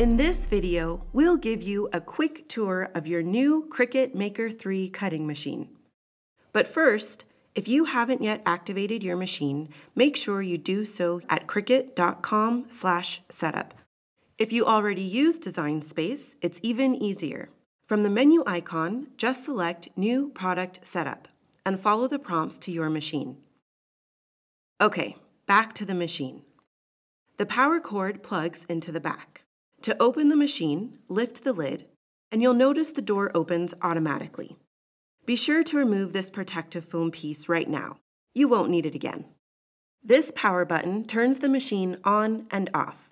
In this video, we'll give you a quick tour of your new Cricut Maker 3 cutting machine. But first, if you haven't yet activated your machine, make sure you do so at cricut.com slash setup. If you already use Design Space, it's even easier. From the menu icon, just select New Product Setup and follow the prompts to your machine. Okay, back to the machine. The power cord plugs into the back. To open the machine, lift the lid, and you'll notice the door opens automatically. Be sure to remove this protective foam piece right now. You won't need it again. This power button turns the machine on and off.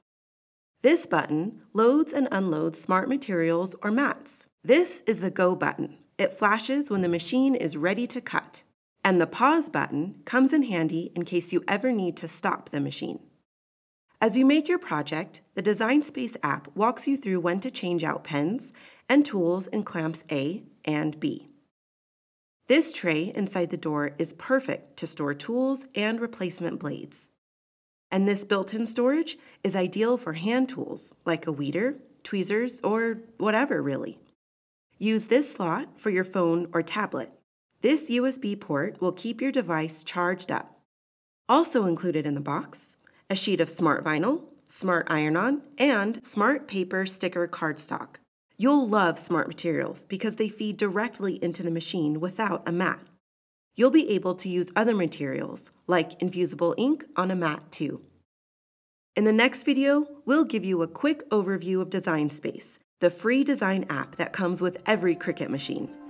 This button loads and unloads smart materials or mats. This is the Go button. It flashes when the machine is ready to cut. And the Pause button comes in handy in case you ever need to stop the machine. As you make your project, the Design Space app walks you through when to change out pens and tools in clamps A and B. This tray inside the door is perfect to store tools and replacement blades. And this built-in storage is ideal for hand tools like a weeder, tweezers, or whatever really. Use this slot for your phone or tablet. This USB port will keep your device charged up. Also included in the box a sheet of smart vinyl, smart iron-on, and smart paper sticker cardstock. You'll love smart materials because they feed directly into the machine without a mat. You'll be able to use other materials, like infusible ink, on a mat too. In the next video, we'll give you a quick overview of Design Space, the free design app that comes with every Cricut machine.